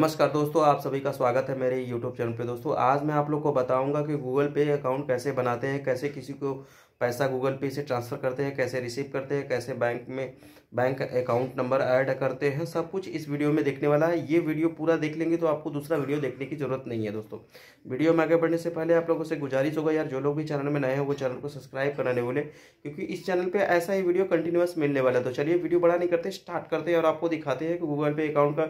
नमस्कार दोस्तों आप सभी का स्वागत है मेरे यूट्यूब चैनल पे दोस्तों आज मैं आप लोग को बताऊंगा कि गूगल पे अकाउंट कैसे बनाते हैं कैसे किसी को पैसा गूगल पे से ट्रांसफ़र करते हैं कैसे रिसीव करते हैं कैसे बैंक में बैंक अकाउंट नंबर ऐड करते हैं सब कुछ इस वीडियो में देखने वाला है ये वीडियो पूरा देख लेंगे तो आपको दूसरा वीडियो देखने की जरूरत नहीं है दोस्तों वीडियो में आगे बढ़ने से पहले आप लोगों से गुजारिश होगा यार जो लोग भी चैनल में नए हैं वो चैनल को सब्सक्राइब कराने बोले क्योंकि इस चैनल पर ऐसा ही वीडियो कंटिन्यूस मिलने वाला है तो चलिए वीडियो बड़ा नहीं करते स्टार्ट करते हैं और आपको दिखाते हैं कि गूगल पे अकाउंट का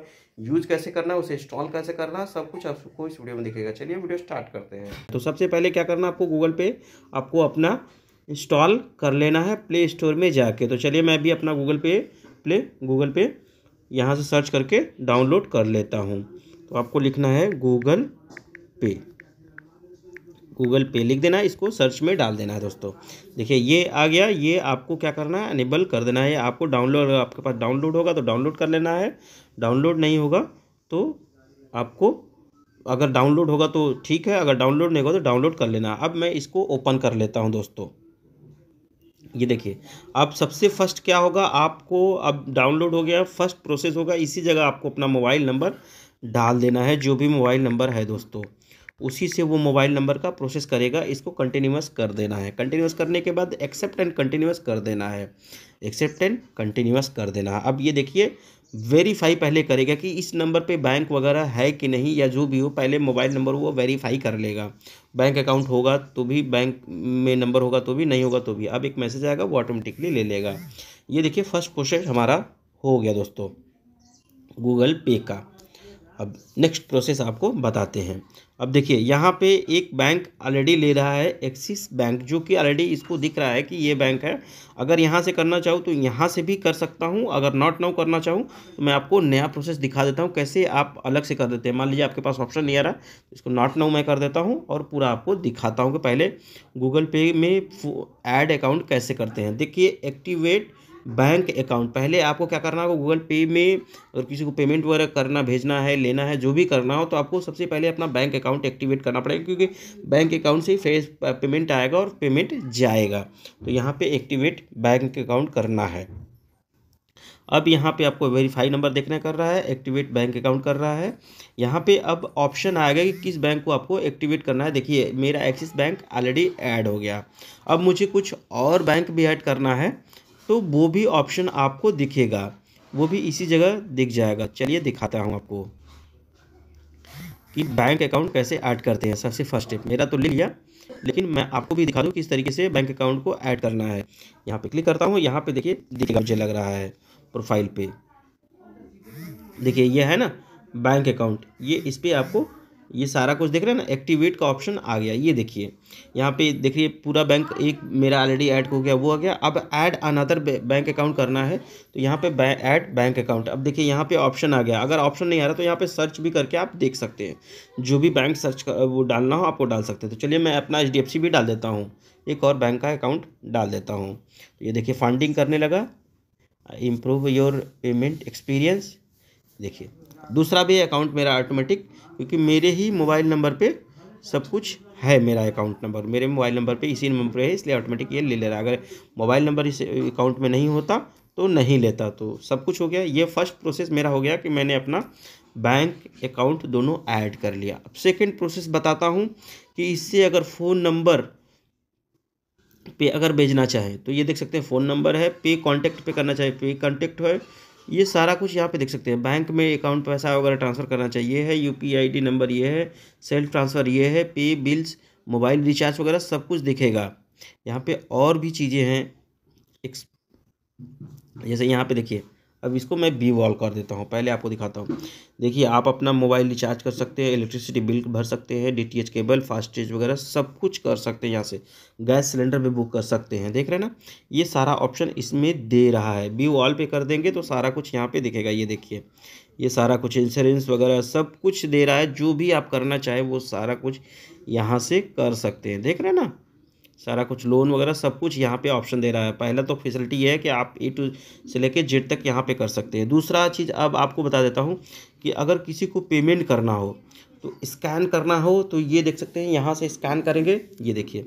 यूज कैसे करना है उसे इंस्टॉल कैसे करना है सब कुछ आपको इस वीडियो में दिखेगा चलिए वीडियो स्टार्ट करते हैं तो सबसे पहले क्या करना आपको गूगल पे आपको अपना इंस्टॉल कर लेना है प्ले स्टोर में जाके तो चलिए मैं भी अपना गूगल पे प्ले गूगल पे यहाँ से सर्च करके डाउनलोड कर लेता हूँ तो आपको लिखना है गूगल पे गूगल पे लिख देना है इसको सर्च में डाल देना है दोस्तों देखिए ये आ गया ये आपको क्या करना है अनेबल कर देना है आपको डाउनलोड आपके पास डाउनलोड होगा तो डाउनलोड कर लेना है डाउनलोड नहीं होगा तो आपको अगर डाउनलोड होगा तो ठीक है अगर डाउनलोड नहीं होगा तो डाउनलोड कर लेना अब मैं इसको ओपन कर लेता हूँ दोस्तों ये देखिए अब सबसे फर्स्ट क्या होगा आपको अब डाउनलोड हो गया फर्स्ट प्रोसेस होगा इसी जगह आपको अपना मोबाइल नंबर डाल देना है जो भी मोबाइल नंबर है दोस्तों उसी से वो मोबाइल नंबर का प्रोसेस करेगा इसको कंटिन्यूस कर देना है कंटिन्यूस करने के बाद एक्सेप्ट एंड कंटिन्यूस कर देना है एक्सेप्ट एंड कंटिन्यूस कर देना है अब ये देखिए वेरीफाई पहले करेगा कि इस नंबर पे बैंक वगैरह है कि नहीं या जो भी हो पहले मोबाइल नंबर वो वेरीफाई कर लेगा बैंक अकाउंट होगा तो भी बैंक में नंबर होगा तो भी नहीं होगा तो भी अब एक मैसेज आएगा वो ऑटोमेटिकली ले लेगा ये देखिए फर्स्ट प्रोसेस हमारा हो गया दोस्तों गूगल पे का अब नेक्स्ट प्रोसेस आपको बताते हैं अब देखिए यहाँ पे एक बैंक ऑलरेडी ले रहा है एक्सिस बैंक जो कि ऑलरेडी इसको दिख रहा है कि ये बैंक है अगर यहाँ से करना चाहूँ तो यहाँ से भी कर सकता हूँ अगर नॉट नाउ करना चाहूँ तो मैं आपको नया प्रोसेस दिखा देता हूँ कैसे आप अलग से कर देते हैं मान लीजिए आपके पास ऑप्शन नहीं आ रहा तो इसको नॉट नाउ मैं कर देता हूँ और पूरा आपको दिखाता हूँ कि पहले गूगल पे में एड अकाउंट कैसे करते हैं देखिए एक्टिवेट बैंक अकाउंट पहले आपको क्या करना होगा गूगल पे में अगर किसी को पेमेंट वगैरह करना भेजना है लेना है जो भी करना हो तो आपको सबसे पहले अपना बैंक अकाउंट एक्टिवेट करना पड़ेगा क्योंकि बैंक अकाउंट से ही फेस पेमेंट आएगा और पेमेंट जाएगा तो यहाँ पर एक्टिवेट बैंक अकाउंट करना है अब यहाँ पे आपको वेरीफाई नंबर देखना कर रहा है एक्टिवेट बैंक अकाउंट कर रहा है यहाँ पे अब ऑप्शन आएगा कि किस बैंक को आपको एक्टिवेट करना है देखिए मेरा एक्सिस बैंक ऑलरेडी ऐड हो गया अब मुझे कुछ और बैंक भी ऐड करना है तो वो भी ऑप्शन आपको दिखेगा वो भी इसी जगह दिख जाएगा चलिए दिखाता हूँ आपको कि बैंक अकाउंट कैसे ऐड करते हैं सबसे फर्स्ट स्टेप मेरा तो ले लिया लेकिन मैं आपको भी दिखा दूँ किस तरीके से बैंक अकाउंट को ऐड करना है यहाँ पे क्लिक करता हूँ यहाँ पे देखिए दिखेगा मुझे लग रहा है प्रोफाइल पे देखिए ये है ना बैंक अकाउंट ये इस पर आपको ये सारा कुछ देख रहे हैं ना एक्टिवेट का ऑप्शन आ गया ये देखिए यहाँ पे देखिए पूरा बैंक एक मेरा ऑलरेडी ऐड हो गया वो आ गया अब ऐड अनदर बैंक अकाउंट करना है तो यहाँ पे ऐड बैंक अकाउंट अब देखिए यहाँ पे ऑप्शन आ गया अगर ऑप्शन नहीं आ रहा तो यहाँ पे सर्च भी करके आप देख सकते हैं जो भी बैंक सर्च कर, वो डालना हो आपको डाल सकते हैं तो चलिए मैं अपना एच भी डाल देता हूँ एक और बैंक का अकाउंट डाल देता हूँ तो ये देखिए फंडिंग करने लगा इम्प्रूव योर पेमेंट एक्सपीरियंस देखिए दूसरा भी अकाउंट मेरा ऑटोमेटिक क्योंकि मेरे ही मोबाइल नंबर पे सब कुछ है मेरा अकाउंट नंबर मेरे मोबाइल नंबर पे इसी नंबर पर है इसलिए ऑटोमेटिक ये ले ले रहा है अगर मोबाइल नंबर इस अकाउंट में नहीं होता तो नहीं लेता तो सब कुछ हो गया ये फर्स्ट प्रोसेस मेरा हो गया कि मैंने अपना बैंक अकाउंट दोनों ऐड कर लिया अब सेकेंड प्रोसेस बताता हूँ कि इससे अगर फ़ोन नंबर पे अगर भेजना चाहें तो ये देख सकते हैं फ़ोन नंबर है पे कॉन्टैक्ट पे करना चाहे पे कॉन्टैक्ट है ये सारा कुछ यहाँ पे देख सकते हैं बैंक में अकाउंट पैसा वगैरह ट्रांसफ़र करना चाहिए है यू पी नंबर ये है सेल्फ ट्रांसफ़र ये है पे बिल्स मोबाइल रिचार्ज वगैरह सब कुछ दिखेगा यहाँ पे और भी चीज़ें हैं जैसे यहाँ पे देखिए अब इसको मैं बी वॉल कर देता हूँ पहले आपको दिखाता हूँ देखिए आप अपना मोबाइल रिचार्ज कर सकते हैं इलेक्ट्रिसिटी बिल भर सकते हैं डीटीएच केबल फास्ट चेज वगैरह सब कुछ कर सकते हैं यहाँ से गैस सिलेंडर भी बुक कर सकते हैं देख रहे हैं ना ये सारा ऑप्शन इसमें दे रहा है बी वॉल पे कर देंगे तो सारा कुछ यहाँ पर दिखेगा ये देखिए ये सारा कुछ इंश्योरेंस वगैरह सब कुछ दे रहा है जो भी आप करना चाहें वो सारा कुछ यहाँ से कर सकते हैं देख रहे हैं ना सारा कुछ लोन वगैरह सब कुछ यहाँ पे ऑप्शन दे रहा है पहला तो फैसिलिटी ये है कि आप ए टू से लेके जेड तक यहाँ पे कर सकते हैं दूसरा चीज़ अब आपको बता देता हूँ कि अगर किसी को पेमेंट करना हो तो स्कैन करना हो तो ये देख सकते हैं यहाँ से स्कैन करेंगे ये देखिए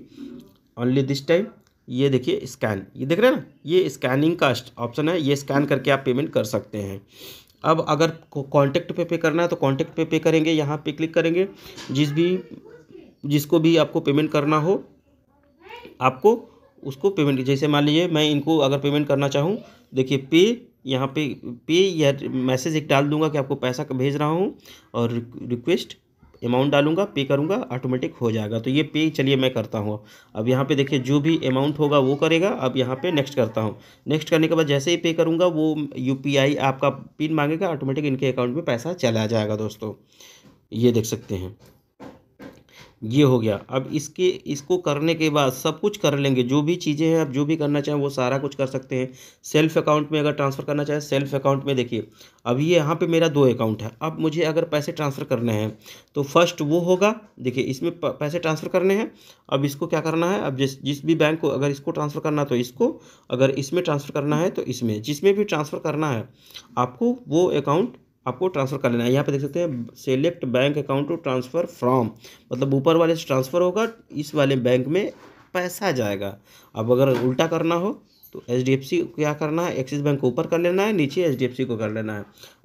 ओनली दिस टाइम ये देखिए स्कैन ये देख रहे हैं ना ये स्कैनिंग का ऑप्शन है ये स्कैन करके आप पेमेंट कर सकते हैं अब अगर कॉन्टैक्ट पे पे करना है तो कॉन्टैक्ट पे पे करेंगे यहाँ पे क्लिक करेंगे जिस भी जिसको भी आपको पेमेंट करना हो आपको उसको पेमेंट जैसे मान लीजिए मैं इनको अगर पेमेंट करना चाहूँ देखिए पे यहाँ पे पे या मैसेज एक डाल दूंगा कि आपको पैसा भेज रहा हूँ और रिक्वेस्ट अमाउंट डालूंगा पे करूंगा ऑटोमेटिक हो जाएगा तो ये पे चलिए मैं करता हूँ अब यहाँ पे देखिए जो भी अमाउंट होगा वो करेगा अब यहाँ पे नेक्स्ट करता हूँ नेक्स्ट करने के बाद जैसे ही पे करूँगा वो यू आपका पिन मांगेगा ऑटोमेटिक इनके अकाउंट में पैसा चला जाएगा दोस्तों ये देख सकते हैं ये हो गया अब इसके इसको करने के बाद सब कुछ कर लेंगे जो भी चीज़ें हैं आप जो भी करना चाहें वो सारा कुछ कर सकते हैं सेल्फ अकाउंट में अगर ट्रांसफ़र करना चाहें सेल्फ अकाउंट में देखिए अब ये यहाँ पे मेरा दो अकाउंट है अब मुझे अगर पैसे ट्रांसफ़र करने हैं तो फर्स्ट वो होगा देखिए इसमें पैसे ट्रांसफ़र करने हैं अब इसको क्या करना है अब जिस जिस भी बैंक को अगर इसको ट्रांसफ़र करना तो इसको अगर इसमें ट्रांसफ़र करना है तो इसमें जिसमें भी ट्रांसफ़र करना है आपको वो अकाउंट आपको ट्रांसफ़र कर लेना है यहाँ पे देख सकते हैं select bank account to transfer from मतलब ऊपर वाले से ट्रांसफ़र होगा इस वाले बैंक में पैसा जाएगा अब अगर उल्टा करना हो तो एच डी एफ सी क्या करना है एक्सिस बैंक को ऊपर कर लेना है नीचे एच डी एफ सी को कर लेना है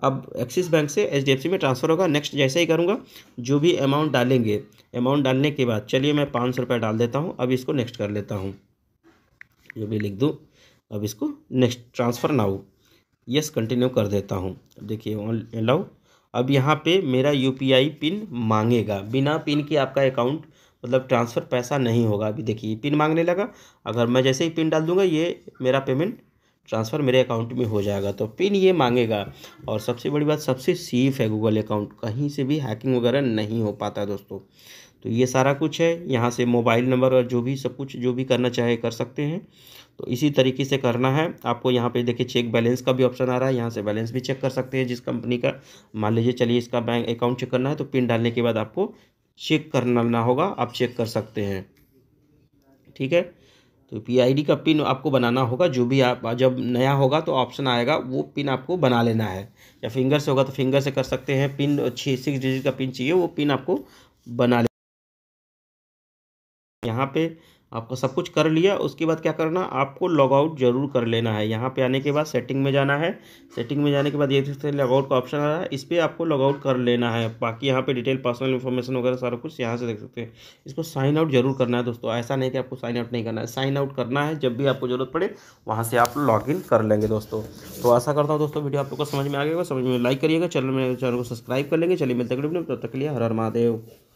अब एक्सिस बैंक से एच डी एफ सी में ट्रांसफ़र होगा नेक्स्ट जैसे ही करूँगा जो भी अमाउंट डालेंगे अमाउंट डालने के बाद चलिए मैं पाँच सौ रुपये डाल देता हूँ अब इसको नेक्स्ट कर लेता हूँ जो भी लिख दूँ अब इसको नेक्स्ट ट्रांसफ़र ना हो यस कंटिन्यू कर देता हूँ देखिए अलाउ अब यहाँ पे मेरा यूपीआई पिन मांगेगा बिना पिन के आपका अकाउंट मतलब ट्रांसफ़र पैसा नहीं होगा अभी देखिए पिन मांगने लगा अगर मैं जैसे ही पिन डाल दूँगा ये मेरा पेमेंट ट्रांसफ़र मेरे अकाउंट में हो जाएगा तो पिन ये मांगेगा और सबसे बड़ी बात सबसे सेफ़ है गूगल अकाउंट कहीं से भी हैकिंग वगैरह नहीं हो पाता दोस्तों तो ये सारा कुछ है यहाँ से मोबाइल नंबर और जो भी सब कुछ जो भी करना चाहे कर सकते हैं तो इसी तरीके से करना है आपको यहाँ पे देखिए चेक बैलेंस का भी ऑप्शन आ रहा है यहाँ से बैलेंस भी चेक कर सकते हैं जिस कंपनी का मान लीजिए चलिए इसका बैंक अकाउंट चेक करना है तो पिन डालने के बाद आपको चेक करना होगा आप चेक कर सकते हैं ठीक है तो पी का पिन आपको बनाना होगा जो भी आप जब नया होगा तो ऑप्शन आएगा वो पिन आपको बना लेना है या फिंगर से होगा तो फिंगर से कर सकते हैं पिन छः सिक्स डिजिट का पिन चाहिए वो पिन आपको बना ले यहाँ पे आपका सब कुछ कर लिया उसके बाद क्या करना आपको लॉग आउट जरूर कर लेना है यहाँ पे आने के बाद सेटिंग में जाना है सेटिंग में जाने के बाद ये तो लॉग आउट का ऑप्शन आ रहा है इस पर आपको लॉग आउट कर लेना है बाकी यहाँ पे डिटेल पर्सनल इन्फॉर्मेशन वगैरह सारा कुछ यहाँ से देख सकते हैं इसको साइन आउट जरूर करना है दोस्तों ऐसा नहीं कि आपको साइन आउट नहीं करना है साइन आउट करना है जब भी आपको जरूरत पड़े वहाँ से आप लॉग इन कर लेंगे दोस्तों तो आशा करता हूँ दोस्तों वीडियो आप लोग समझ में आ गया समझ में लाइक करिएगा चैनल में चैनल को सब्सक्राइब कर लेंगे चलिए मिलते हैं तब तक लिया हर हर महादेव